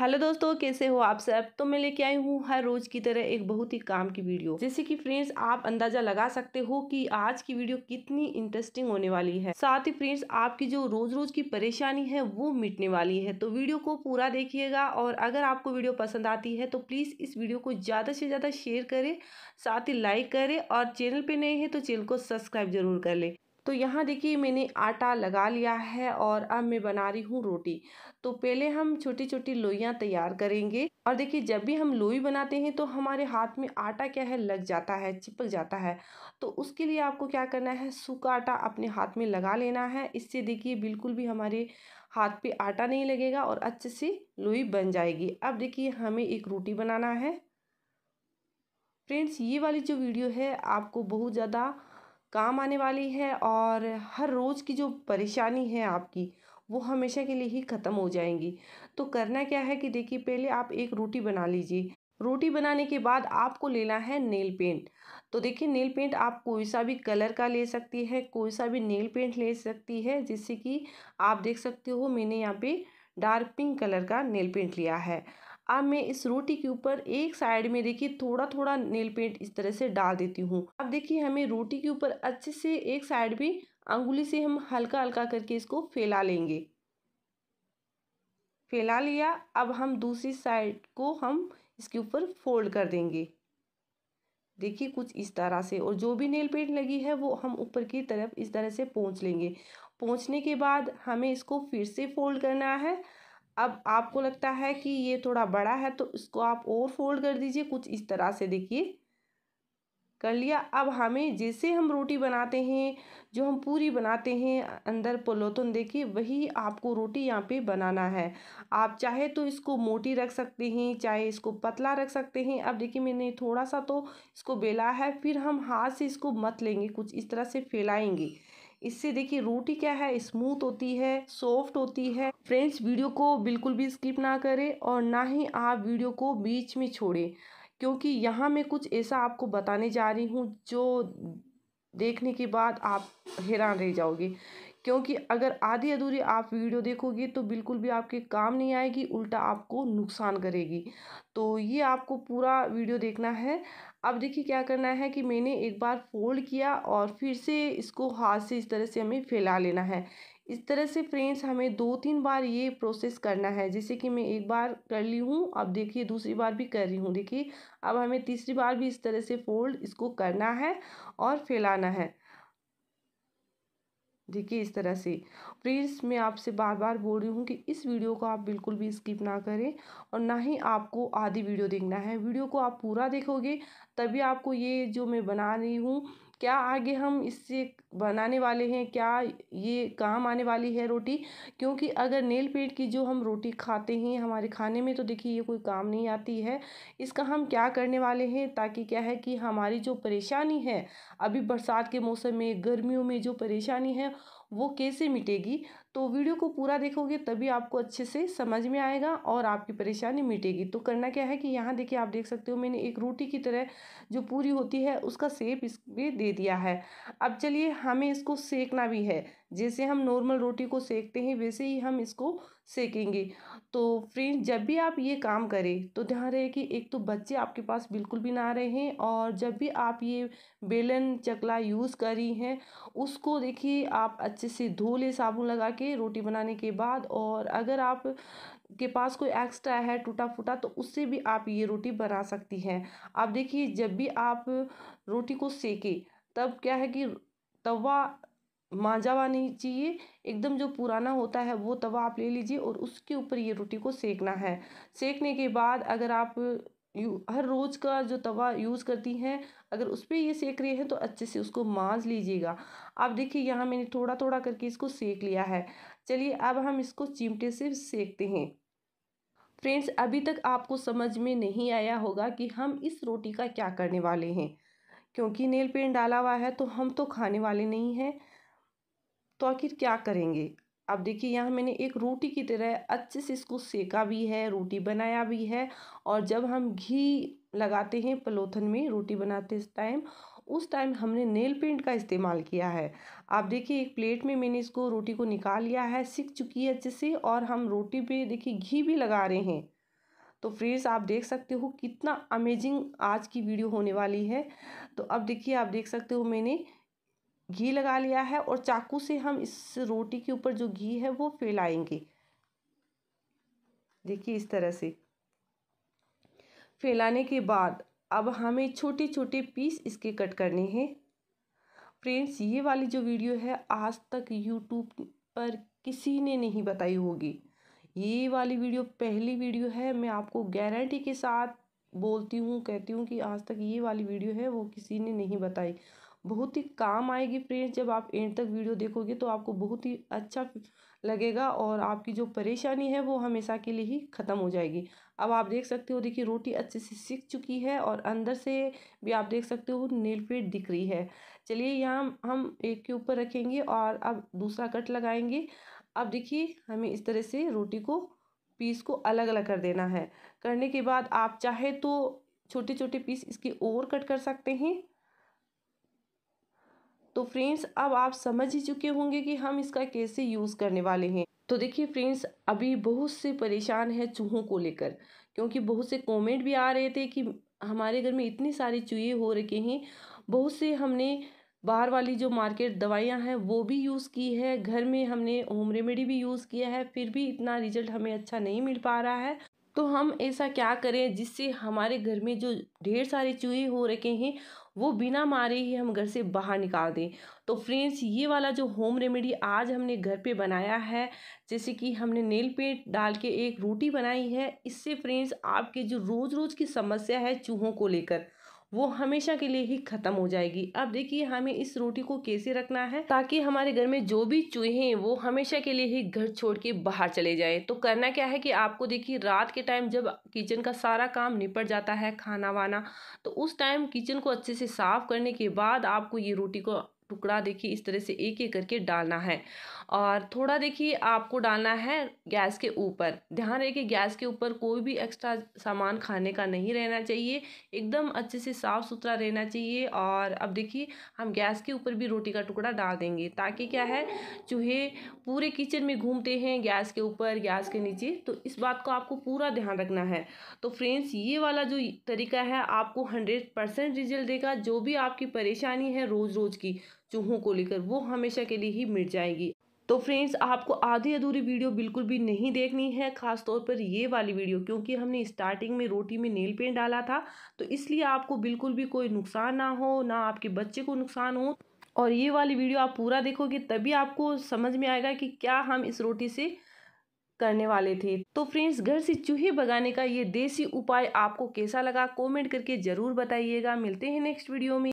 hello दोस्तों कैसे हो आप सब तो मैं लेके आई हूँ हर रोज़ की तरह एक बहुत ही काम की वीडियो जैसे कि फ्रेंड्स आप अंदाजा लगा सकते हो कि आज की वीडियो कितनी इंटरेस्टिंग होने वाली है साथ ही फ्रेंड्स आपकी जो रोज रोज की परेशानी है वो मिटने वाली है तो वीडियो को पूरा देखिएगा और अगर आपको वीडियो पसंद आती है तो प्लीज़ इस वीडियो को ज़्यादा से ज़्यादा शेयर करे साथ ही लाइक करे और चैनल पर नए हैं तो चैनल को सब्सक्राइब जरूर कर लें तो यहाँ देखिए मैंने आटा लगा लिया है और अब मैं बना रही हूँ रोटी तो पहले हम छोटी छोटी लोइयाँ तैयार करेंगे और देखिए जब भी हम लोई बनाते हैं तो हमारे हाथ में आटा क्या है लग जाता है चिपक जाता है तो उसके लिए आपको क्या करना है सूखा आटा अपने हाथ में लगा लेना है इससे देखिए बिल्कुल भी हमारे हाथ पे आटा नहीं लगेगा और अच्छे से लोई बन जाएगी अब देखिए हमें एक रोटी बनाना है फ्रेंड्स ये वाली जो वीडियो है आपको बहुत ज़्यादा काम आने वाली है और हर रोज़ की जो परेशानी है आपकी वो हमेशा के लिए ही ख़त्म हो जाएंगी तो करना क्या है कि देखिए पहले आप एक रोटी बना लीजिए रोटी बनाने के बाद आपको लेना है नेल पेंट तो देखिए नेल पेंट आप कोई सा भी कलर का ले सकती है कोई सा भी नेल पेंट ले सकती है जिससे कि आप देख सकते हो मैंने यहाँ पे डार्क पिंक कलर का नेल पेंट लिया है अब मैं इस रोटी के ऊपर एक साइड में देखिए थोड़ा थोड़ा नेल पेंट इस तरह से डाल देती हूँ अब देखिए हमें रोटी के ऊपर अच्छे से एक साइड भी अंगुली से हम हल्का हल्का करके इसको फैला लेंगे फैला लिया अब हम दूसरी साइड को हम इसके ऊपर फोल्ड कर देंगे देखिए कुछ इस तरह से और जो भी नेल पेंट लगी है वो हम ऊपर की तरफ इस तरह से पहुँच लेंगे पहुँचने के बाद हमें इसको फिर से फोल्ड करना है अब आपको लगता है कि ये थोड़ा बड़ा है तो इसको आप और फोल्ड कर दीजिए कुछ इस तरह से देखिए कर लिया अब हमें जैसे हम रोटी बनाते हैं जो हम पूरी बनाते हैं अंदर पलोतन देखिए वही आपको रोटी यहाँ पे बनाना है आप चाहे तो इसको मोटी रख सकते हैं चाहे इसको पतला रख सकते हैं अब देखिए मैंने थोड़ा सा तो इसको बेला है फिर हम हाथ से इसको मत लेंगे कुछ इस तरह से फैलाएंगे इससे देखिए रोटी क्या है स्मूथ होती है सॉफ्ट होती है फ्रेंड्स वीडियो को बिल्कुल भी स्किप ना करें और ना ही आप वीडियो को बीच में छोड़ें क्योंकि यहाँ मैं कुछ ऐसा आपको बताने जा रही हूँ जो देखने के बाद आप हैरान रह जाओगे क्योंकि अगर आधी अधूरी आप वीडियो देखोगे तो बिल्कुल भी आपके काम नहीं आएगी उल्टा आपको नुकसान करेगी तो ये आपको पूरा वीडियो देखना है अब देखिए क्या करना है कि मैंने एक बार फोल्ड किया और फिर से इसको हाथ से इस तरह से हमें फैला लेना है इस तरह से फ्रेंड्स हमें दो तीन बार ये प्रोसेस करना है जैसे कि मैं एक बार कर ली हूँ अब देखिए दूसरी बार भी कर रही हूँ देखिए अब हमें तीसरी बार भी इस तरह से फोल्ड इसको करना है और फैलाना है देखिए इस तरह से फ्रेंड्स मैं आपसे बार बार बोल रही हूँ कि इस वीडियो को आप बिल्कुल भी स्किप ना करें और ना ही आपको आधी वीडियो देखना है वीडियो को आप पूरा देखोगे तभी आपको ये जो मैं बना रही हूँ क्या आगे हम इससे बनाने वाले हैं क्या ये काम आने वाली है रोटी क्योंकि अगर नेल पेंट की जो हम रोटी खाते हैं हमारे खाने में तो देखिए ये कोई काम नहीं आती है इसका हम क्या करने वाले हैं ताकि क्या है कि हमारी जो परेशानी है अभी बरसात के मौसम में गर्मियों में जो परेशानी है वो कैसे मिटेगी तो वीडियो को पूरा देखोगे तभी आपको अच्छे से समझ में आएगा और आपकी परेशानी मिटेगी तो करना क्या है कि यहाँ देखिए आप देख सकते हो मैंने एक रोटी की तरह जो पूरी होती है उसका सेप इसमें दे दिया है अब चलिए हमें इसको सेकना भी है जैसे हम नॉर्मल रोटी को सेकते हैं वैसे ही हम इसको सेकेंगे तो फ्रेंड्स जब भी आप ये काम करें तो ध्यान रहे कि एक तो बच्चे आपके पास बिल्कुल भी ना रहें और जब भी आप ये बेलन चकला यूज़ करी हैं उसको देखिए आप अच्छे से धो ले साबुन लगा के रोटी बनाने के बाद और अगर आप के पास कोई एक्स्ट्रा है टूटा फूटा तो उससे भी आप ये रोटी बना सकती हैं आप देखिए जब भी आप रोटी को सेकें तब क्या है कि तवा मांझावा नहीं चाहिए एकदम जो पुराना होता है वो तवा आप ले लीजिए और उसके ऊपर ये रोटी को सेकना है सेकने के बाद अगर आप हर रोज़ का जो तवा यूज़ करती हैं अगर उस पर ये सेक रही हैं तो अच्छे से उसको मांझ लीजिएगा आप देखिए यहाँ मैंने थोड़ा थोड़ा करके इसको सेक लिया है चलिए अब हम इसको चिमटे से सेकते हैं फ्रेंड्स अभी तक आपको समझ में नहीं आया होगा कि हम इस रोटी का क्या करने वाले हैं क्योंकि नेल पेंट डाला हुआ है तो हम तो खाने वाले नहीं हैं तो आखिर क्या करेंगे अब देखिए यहाँ मैंने एक रोटी की तरह अच्छे से इसको सेका भी है रोटी बनाया भी है और जब हम घी लगाते हैं पलोथन में रोटी बनाते टाइम उस टाइम हमने नेल पेंट का इस्तेमाल किया है आप देखिए एक प्लेट में मैंने इसको रोटी को निकाल लिया है सिक चुकी है अच्छे से और हम रोटी पे देखिए घी भी लगा रहे हैं तो फ्रेंड्स आप देख सकते हो कितना अमेजिंग आज की वीडियो होने वाली है तो अब देखिए आप देख सकते हो मैंने घी लगा लिया है और चाकू से हम इस रोटी के ऊपर जो घी है वो फैलाएंगे देखिए इस तरह से फैलाने के बाद अब हमें छोटे छोटे पीस इसके कट करने हैं फ्रेंड्स ये वाली जो वीडियो है आज तक यूट्यूब पर किसी ने नहीं बताई होगी ये वाली वीडियो पहली वीडियो है मैं आपको गारंटी के साथ बोलती हूँ कहती हूँ कि आज तक ये वाली वीडियो है वो किसी ने नहीं बताई बहुत ही काम आएगी फ्रेंड्स जब आप एंड तक वीडियो देखोगे तो आपको बहुत ही अच्छा लगेगा और आपकी जो परेशानी है वो हमेशा के लिए ही ख़त्म हो जाएगी अब आप देख सकते हो देखिए रोटी अच्छे से सीख चुकी है और अंदर से भी आप देख सकते हो नेल पेट दिख रही है चलिए यहाँ हम एक के ऊपर रखेंगे और अब दूसरा कट लगाएंगे अब देखिए हमें इस तरह से रोटी को पीस को अलग अलग कर देना है करने के बाद आप चाहे तो छोटे छोटे पीस इसके और कट कर सकते हैं तो फ्रेंड्स अब आप समझ ही चुके होंगे कि हम इसका कैसे यूज़ करने वाले हैं तो देखिए फ्रेंड्स अभी बहुत से परेशान है चूहों को लेकर क्योंकि बहुत से कमेंट भी आ रहे थे कि हमारे घर में इतने सारे चूहे हो रखे हैं बहुत से हमने बाहर वाली जो मार्केट दवाइयां हैं वो भी यूज़ की है घर में हमने होम रेमेडी भी यूज़ किया है फिर भी इतना रिजल्ट हमें अच्छा नहीं मिल पा रहा है तो हम ऐसा क्या करें जिससे हमारे घर में जो ढेर सारे चूहे हो रखे हैं वो बिना मारे ही हम घर से बाहर निकाल दें तो फ्रेंड्स ये वाला जो होम रेमेडी आज हमने घर पे बनाया है जैसे कि हमने नेल पेंट डाल के एक रोटी बनाई है इससे फ्रेंड्स आपके जो रोज़ रोज़ की समस्या है चूहों को लेकर वो हमेशा के लिए ही ख़त्म हो जाएगी अब देखिए हमें इस रोटी को कैसे रखना है ताकि हमारे घर में जो भी चूहे हैं वो हमेशा के लिए ही घर छोड़ के बाहर चले जाए तो करना क्या है कि आपको देखिए रात के टाइम जब किचन का सारा काम निपट जाता है खाना वाना तो उस टाइम किचन को अच्छे से साफ़ करने के बाद आपको ये रोटी को टुकड़ा देखिए इस तरह से एक एक करके डालना है और थोड़ा देखिए आपको डालना है गैस के ऊपर ध्यान रहे कि गैस के ऊपर कोई भी एक्स्ट्रा सामान खाने का नहीं रहना चाहिए एकदम अच्छे से साफ़ सुथरा रहना चाहिए और अब देखिए हम गैस के ऊपर भी रोटी का टुकड़ा डाल देंगे ताकि क्या है चूहे पूरे किचन में घूमते हैं गैस के ऊपर गैस के नीचे तो इस बात को आपको पूरा ध्यान रखना है तो फ्रेंड्स ये वाला जो तरीका है आपको हंड्रेड परसेंट रिजल्ट देगा जो भी आपकी परेशानी है रोज़ रोज़ की चूहों को लेकर वो हमेशा के लिए ही मिट जाएगी तो फ्रेंड्स आपको आधी अधूरी वीडियो बिल्कुल भी नहीं देखनी है खास तौर पर ये वाली वीडियो क्योंकि हमने स्टार्टिंग में रोटी में नेल पेंट डाला था तो इसलिए आपको बिल्कुल भी कोई नुकसान ना हो ना आपके बच्चे को नुकसान हो और ये वाली वीडियो आप पूरा देखोगे तभी आपको समझ में आएगा कि क्या हम इस रोटी से करने वाले थे तो फ्रेंड्स घर से चूहे भगाने का ये देसी उपाय आपको कैसा लगा कमेंट करके ज़रूर बताइएगा मिलते हैं नेक्स्ट वीडियो में